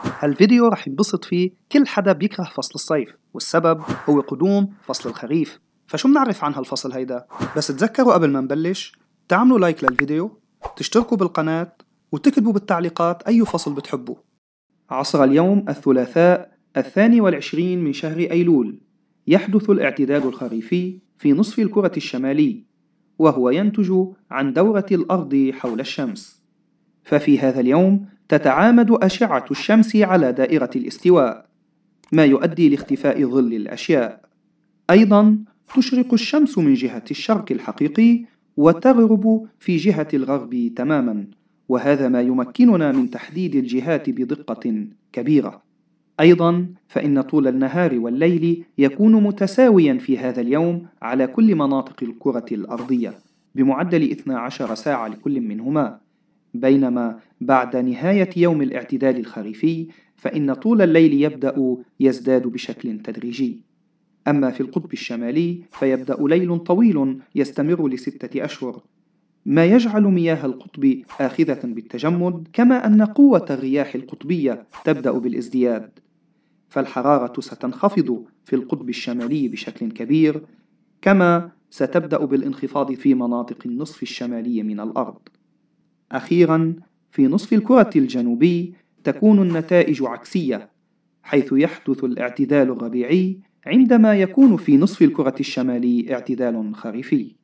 هالفيديو رح ينبسط فيه كل حدا بيكره فصل الصيف والسبب هو قدوم فصل الخريف فشو منعرف عن هالفصل هيدا؟ بس تذكروا قبل ما نبلش تعملوا لايك للفيديو تشتركوا بالقناة وتكتبوا بالتعليقات أي فصل بتحبوا عصر اليوم الثلاثاء الثاني والعشرين من شهر أيلول يحدث الاعتداد الخريفي في نصف الكرة الشمالي وهو ينتج عن دورة الأرض حول الشمس ففي هذا اليوم تتعامد أشعة الشمس على دائرة الاستواء، ما يؤدي لاختفاء ظل الأشياء. أيضًا، تشرق الشمس من جهة الشرق الحقيقي وتغرب في جهة الغرب تمامًا، وهذا ما يمكننا من تحديد الجهات بدقة كبيرة. أيضًا، فإن طول النهار والليل يكون متساويًا في هذا اليوم على كل مناطق الكرة الأرضية، بمعدل 12 ساعة لكل منهما. بينما بعد نهاية يوم الاعتدال الخريفي فإن طول الليل يبدأ يزداد بشكل تدريجي. أما في القطب الشمالي فيبدأ ليل طويل يستمر لستة أشهر، ما يجعل مياه القطب آخذة بالتجمد، كما أن قوة الرياح القطبية تبدأ بالازدياد، فالحرارة ستنخفض في القطب الشمالي بشكل كبير، كما ستبدأ بالانخفاض في مناطق النصف الشمالي من الأرض. أخيرا في نصف الكرة الجنوبي تكون النتائج عكسية حيث يحدث الاعتدال الربيعي عندما يكون في نصف الكرة الشمالي اعتدال خريفي